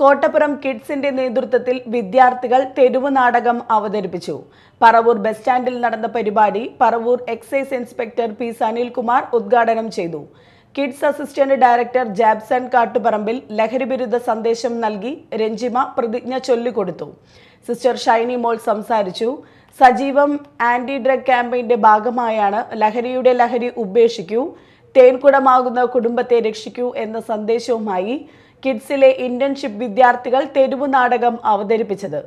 കോട്ടപ്പുറം കിഡ്സിന്റെ നേതൃത്വത്തിൽ വിദ്യാർത്ഥികൾ തെരുവ് നാടകം അവതരിപ്പിച്ചു പറവൂർ ബസ് സ്റ്റാൻഡിൽ നടന്ന പരിപാടി Paravur excise inspector P Sanilkumar ഉദ്ഘാടനം ചെയ്തു kids assistant director Jobson Kattuparambil ലഹരിവിരുദ്ധ സന്ദേശം നൽകി രഞ്ജിമ പ്രതിജ്ഞ ചൊല്ലിക്കൊടുത്തു സിസ്റ്റർ ഷൈനി മോൾ സംസാരിച്ചു സജീവം ആന്റി ഡ്രഗ് ക്യാമ്പയിന്റെ ഭാഗമായാണ് ലഹരിയുടെ ലഹരി ഉപേക്ഷിക്കൂ തേൻകുടമാകുന്ന കുടുംബത്തെ രക്ഷിക്കൂ എന്ന സന്ദേശവുമായി കിഡ്സിലെ ഇന്റേൺഷിപ്പ് വിദ്യാർത്ഥികൾ തെരുവു നാടകം അവതരിപ്പിച്ചത്